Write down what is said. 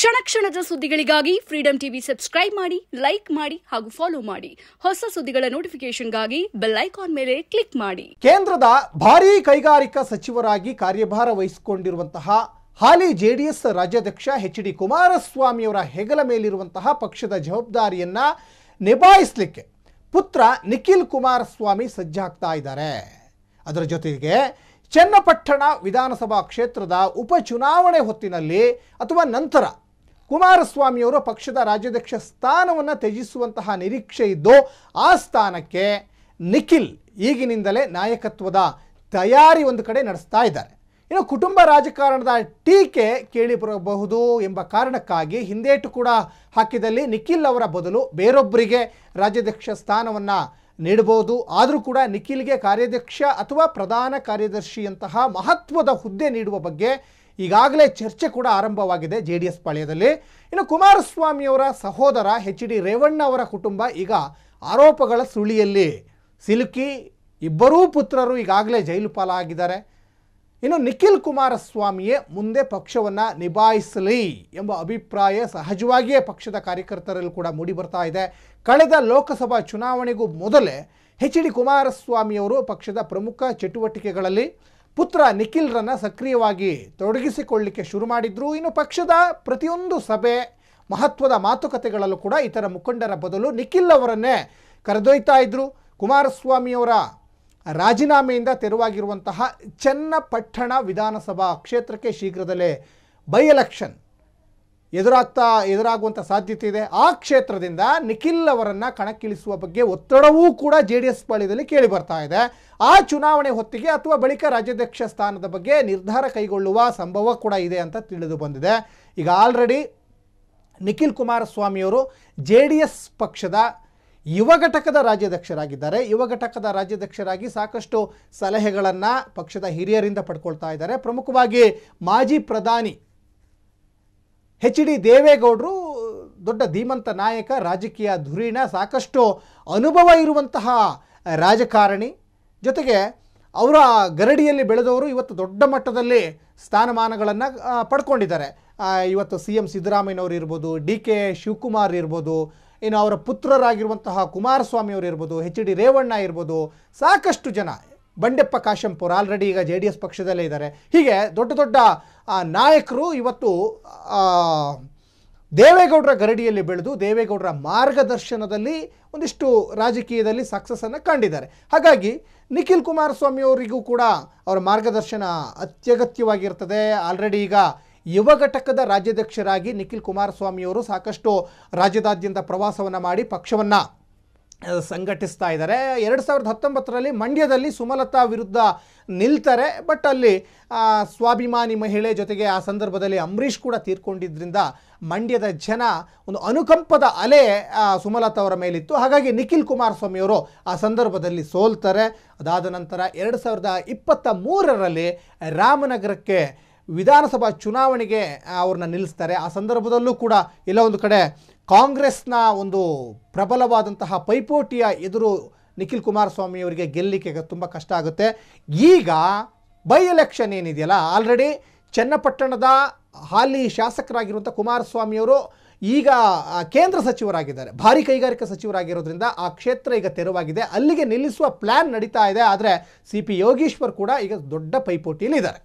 ಕ್ಷಣ ಕ್ಷಣದ ಸುದ್ದಿಗಳಿಗಾಗಿ ಫ್ರೀಡಂ ಟಿವಿ ಸಬ್ಸ್ಕ್ರೈಬ್ ಮಾಡಿ ಲೈಕ್ ಮಾಡಿ ಹಾಗೂ ಫಾಲೋ ಮಾಡಿ ಹೊಸ ಸುದ್ದಿಗಳ ನೋಟಿಫಿಕೇಶನ್ಗಾಗಿ ಬೆಲ್ ಐಕಾನ್ ಮೇಲೆ ಕ್ಲಿಕ್ ಮಾಡಿ ಕೇಂದ್ರದ ಭಾರೀ ಕೈಗಾರಿಕಾ ಸಚಿವರಾಗಿ ಕಾರ್ಯಭಾರ ವಹಿಸಿಕೊಂಡಿರುವಂತಹ ಹಾಲಿ ಜೆಡಿಎಸ್ ರಾಜ್ಯಾಧ್ಯಕ್ಷ ಎಚ್ ಡಿ ಕುಮಾರಸ್ವಾಮಿಯವರ ಹೆಗಲ ಮೇಲಿರುವಂತಹ ಪಕ್ಷದ ಜವಾಬ್ದಾರಿಯನ್ನ ನಿಭಾಯಿಸಲಿಕ್ಕೆ ಪುತ್ರ ನಿಖಿಲ್ ಕುಮಾರಸ್ವಾಮಿ ಸಜ್ಜಾಗ್ತಾ ಇದ್ದಾರೆ ಅದರ ಜೊತೆಗೆ ಚನ್ನಪಟ್ಟಣ ವಿಧಾನಸಭಾ ಕ್ಷೇತ್ರದ ಉಪಚುನಾವಣೆ ಹೊತ್ತಿನಲ್ಲಿ ಅಥವಾ ನಂತರ ಕುಮಾರಸ್ವಾಮಿಯವರು ಪಕ್ಷದ ರಾಜ್ಯಾಧ್ಯಕ್ಷ ಸ್ಥಾನವನ್ನು ತ್ಯಜಿಸುವಂತಹ ನಿರೀಕ್ಷೆ ಇದ್ದು ಆ ಸ್ಥಾನಕ್ಕೆ ನಿಖಿಲ್ ಈಗಿನಿಂದಲೇ ನಾಯಕತ್ವದ ತಯಾರಿ ಒಂದು ಕಡೆ ನಡೆಸ್ತಾ ಇದ್ದಾರೆ ಇನ್ನು ಕುಟುಂಬ ರಾಜಕಾರಣದ ಟೀಕೆ ಕೇಳಿ ಬರಬಹುದು ಎಂಬ ಕಾರಣಕ್ಕಾಗಿ ಹಿಂದೇಟು ಕೂಡ ಹಾಕಿದಲ್ಲಿ ನಿಖಿಲ್ ಅವರ ಬದಲು ಬೇರೊಬ್ಬರಿಗೆ ರಾಜ್ಯಾಧ್ಯಕ್ಷ ಸ್ಥಾನವನ್ನು ನೀಡಬಹುದು ಆದರೂ ಕೂಡ ನಿಖಿಲ್ಗೆ ಕಾರ್ಯಾಧ್ಯಕ್ಷ ಅಥವಾ ಪ್ರಧಾನ ಕಾರ್ಯದರ್ಶಿಯಂತಹ ಮಹತ್ವದ ಹುದ್ದೆ ನೀಡುವ ಬಗ್ಗೆ ಈಗಾಗಲೇ ಚರ್ಚೆ ಕೂಡ ಆರಂಭವಾಗಿದೆ ಜೆ ಡಿ ಎಸ್ ಪಾಳ್ಯದಲ್ಲಿ ಇನ್ನು ಕುಮಾರಸ್ವಾಮಿಯವರ ಸಹೋದರ ಎಚ್ ಡಿ ರೇವಣ್ಣ ಅವರ ಕುಟುಂಬ ಈಗ ಆರೋಪಗಳ ಸುಳಿಯಲ್ಲಿ ಸಿಲುಕಿ ಇಬ್ಬರೂ ಪುತ್ರರು ಈಗಾಗಲೇ ಜೈಲು ಪಾಲಾಗಿದ್ದಾರೆ ಇನ್ನು ನಿಖಿಲ್ ಕುಮಾರಸ್ವಾಮಿಯೇ ಮುಂದೆ ಪಕ್ಷವನ್ನು ನಿಭಾಯಿಸಲಿ ಎಂಬ ಅಭಿಪ್ರಾಯ ಸಹಜವಾಗಿಯೇ ಪಕ್ಷದ ಕಾರ್ಯಕರ್ತರಲ್ಲೂ ಕೂಡ ಮೂಡಿಬರ್ತಾ ಇದೆ ಕಳೆದ ಲೋಕಸಭಾ ಚುನಾವಣೆಗೂ ಮೊದಲೇ ಹೆಚ್ ಡಿ ಕುಮಾರಸ್ವಾಮಿಯವರು ಪಕ್ಷದ ಪ್ರಮುಖ ಚಟುವಟಿಕೆಗಳಲ್ಲಿ ಪುತ್ರ ನಿಖಿಲ್ರನ್ನು ಸಕ್ರಿಯವಾಗಿ ತೊಡಗಿಸಿಕೊಳ್ಳಲಿಕ್ಕೆ ಶುರು ಮಾಡಿದ್ರು ಇನ್ನು ಪಕ್ಷದ ಪ್ರತಿಯೊಂದು ಸಭೆ ಮಹತ್ವದ ಮಾತುಕತೆಗಳಲ್ಲೂ ಕೂಡ ಇತರ ಮುಖಂಡರ ಬದಲು ನಿಖಿಲ್ ಅವರನ್ನೇ ಕರೆದೊಯ್ತಾ ಇದ್ರು ಕುಮಾರಸ್ವಾಮಿಯವರ ರಾಜೀನಾಮೆಯಿಂದ ತೆರವಾಗಿರುವಂತಹ ಚನ್ನಪಟ್ಟಣ ವಿಧಾನಸಭಾ ಕ್ಷೇತ್ರಕ್ಕೆ ಶೀಘ್ರದಲ್ಲೇ ಬೈ ಎಲೆಕ್ಷನ್ ಎದುರಾಗ್ತಾ ಎದುರಾಗುವಂಥ ಸಾಧ್ಯತೆ ಇದೆ ಆ ಕ್ಷೇತ್ರದಿಂದ ನಿಖಿಲ್ ಅವರನ್ನು ಕಣಕ್ಕಿಳಿಸುವ ಬಗ್ಗೆ ಒತ್ತಡವೂ ಕೂಡ ಜೆ ಡಿ ಎಸ್ ಪಾಳ್ಯದಲ್ಲಿ ಬರ್ತಾ ಇದೆ ಆ ಚುನಾವಣೆ ಹೊತ್ತಿಗೆ ಅಥವಾ ಬಳಿಕ ರಾಜ್ಯಾಧ್ಯಕ್ಷ ಸ್ಥಾನದ ಬಗ್ಗೆ ನಿರ್ಧಾರ ಕೈಗೊಳ್ಳುವ ಸಂಭವ ಕೂಡ ಇದೆ ಅಂತ ತಿಳಿದು ಬಂದಿದೆ ಈಗ ಆಲ್ರೆಡಿ ನಿಖಿಲ್ ಕುಮಾರಸ್ವಾಮಿಯವರು ಜೆ ಡಿ ಎಸ್ ಪಕ್ಷದ ಯುವ ಘಟಕದ ರಾಜ್ಯಾಧ್ಯಕ್ಷರಾಗಿದ್ದಾರೆ ಯುವ ಘಟಕದ ರಾಜ್ಯಾಧ್ಯಕ್ಷರಾಗಿ ಸಾಕಷ್ಟು ಸಲಹೆಗಳನ್ನು ಪಕ್ಷದ ಹಿರಿಯರಿಂದ ಪಡ್ಕೊಳ್ತಾ ಇದ್ದಾರೆ ಪ್ರಮುಖವಾಗಿ ಮಾಜಿ ಪ್ರಧಾನಿ ಎಚ್ ಡಿ ದೇವೇಗೌಡರು ದೊಡ್ಡ ಧೀಮಂತ ನಾಯಕ ರಾಜಕೀಯ ಧುರೀಣ ಸಾಕಷ್ಟು ಅನುಭವ ಇರುವಂತಹ ರಾಜಕಾರಣಿ ಜೊತೆಗೆ ಅವರ ಗರಡಿಯಲ್ಲಿ ಬೆಳೆದವರು ಇವತ್ತು ದೊಡ್ಡ ಮಟ್ಟದಲ್ಲಿ ಸ್ಥಾನಮಾನಗಳನ್ನು ಪಡ್ಕೊಂಡಿದ್ದಾರೆ ಇವತ್ತು ಸಿ ಎಂ ಸಿದ್ದರಾಮಯ್ಯನವರು ಇರ್ಬೋದು ಡಿ ಕೆ ಶಿವಕುಮಾರ್ ಇರ್ಬೋದು ಇನ್ನು ಅವರ ಪುತ್ರರಾಗಿರುವಂತಹ ಕುಮಾರಸ್ವಾಮಿಯವರು ಇರ್ಬೋದು ಎಚ್ ಡಿ ರೇವಣ್ಣ ಇರ್ಬೋದು ಸಾಕಷ್ಟು ಜನ ಬಂಡೆಪ್ಪ ಕಾಶೆಂಪುರ ಆಲ್ರೆಡಿ ಈಗ ಜೆ ಡಿ ಎಸ್ ಪಕ್ಷದಲ್ಲೇ ಇದ್ದಾರೆ ಹೀಗೆ ದೊಡ್ಡ ದೊಡ್ಡ ನಾಯಕರು ಇವತ್ತು ದೇವೇಗೌಡರ ಗರಡಿಯಲ್ಲಿ ಬೆಳೆದು ದೇವೇಗೌಡರ ಮಾರ್ಗದರ್ಶನದಲ್ಲಿ ಒಂದಿಷ್ಟು ರಾಜಕೀಯದಲ್ಲಿ ಸಕ್ಸಸ್ಸನ್ನು ಕಂಡಿದ್ದಾರೆ ಹಾಗಾಗಿ ನಿಖಿಲ್ ಕುಮಾರಸ್ವಾಮಿ ಅವರಿಗೂ ಕೂಡ ಅವರ ಮಾರ್ಗದರ್ಶನ ಅತ್ಯಗತ್ಯವಾಗಿರ್ತದೆ ಆಲ್ರೆಡಿ ಈಗ ಯುವ ಘಟಕದ ರಾಜ್ಯಾಧ್ಯಕ್ಷರಾಗಿ ನಿಖಿಲ್ ಕುಮಾರಸ್ವಾಮಿಯವರು ಸಾಕಷ್ಟು ರಾಜ್ಯದಾದ್ಯಂತ ಪ್ರವಾಸವನ್ನು ಮಾಡಿ ಪಕ್ಷವನ್ನು ಸಂಘಟಿಸ್ತಾ ಇದ್ದಾರೆ ಎರಡು ಸಾವಿರದ ಹತ್ತೊಂಬತ್ತರಲ್ಲಿ ಮಂಡ್ಯದಲ್ಲಿ ಸುಮಲತಾ ವಿರುದ್ಧ ನಿಲ್ತಾರೆ ಬಟ್ ಅಲ್ಲಿ ಸ್ವಾಭಿಮಾನಿ ಮಹಿಳೆ ಜೊತೆಗೆ ಆ ಸಂದರ್ಭದಲ್ಲಿ ಅಂಬರೀಷ್ ಕೂಡ ತೀರ್ಕೊಂಡಿದ್ದರಿಂದ ಮಂಡ್ಯದ ಜನ ಒಂದು ಅನುಕಂಪದ ಅಲೆ ಸುಮಲತಾ ಅವರ ಮೇಲಿತ್ತು ಹಾಗಾಗಿ ನಿಖಿಲ್ ಕುಮಾರಸ್ವಾಮಿಯವರು ಆ ಸಂದರ್ಭದಲ್ಲಿ ಸೋಲ್ತಾರೆ ಅದಾದ ನಂತರ ಎರಡು ಸಾವಿರದ ಇಪ್ಪತ್ತ ಮೂರರಲ್ಲಿ ರಾಮನಗರಕ್ಕೆ ವಿಧಾನಸಭಾ ಚುನಾವಣೆಗೆ ಅವ್ರನ್ನ ನಿಲ್ಲಿಸ್ತಾರೆ ಆ ಸಂದರ್ಭದಲ್ಲೂ ಕೂಡ ಎಲ್ಲ ಒಂದು ಕಡೆ ಕಾಂಗ್ರೆಸ್ನ ಒಂದು ಪ್ರಬಲವಾದಂತಹ ಪೈಪೋಟಿಯ ಎದುರು ನಿಖಿಲ್ ಕುಮಾರಸ್ವಾಮಿಯವರಿಗೆ ಈಗ ತುಂಬ ಕಷ್ಟ ಆಗುತ್ತೆ ಈಗ ಬೈ ಎಲೆಕ್ಷನ್ ಏನಿದೆಯಲ್ಲ ಆಲ್ರೆಡಿ ಚನ್ನಪಟ್ಟಣದ ಹಾಲಿ ಶಾಸಕರಾಗಿರುವಂಥ ಕುಮಾರಸ್ವಾಮಿಯವರು ಈಗ ಕೇಂದ್ರ ಸಚಿವರಾಗಿದ್ದಾರೆ ಭಾರಿ ಕೈಗಾರಿಕಾ ಸಚಿವರಾಗಿರೋದ್ರಿಂದ ಆ ಕ್ಷೇತ್ರ ಈಗ ತೆರವಾಗಿದೆ ಅಲ್ಲಿಗೆ ನಿಲ್ಲಿಸುವ ಪ್ಲ್ಯಾನ್ ನಡೀತಾ ಇದೆ ಆದರೆ ಸಿ ಪಿ ಯೋಗೀಶ್ವರ್ ಕೂಡ ಈಗ ದೊಡ್ಡ ಪೈಪೋಟಿಯಲ್ಲಿದ್ದಾರೆ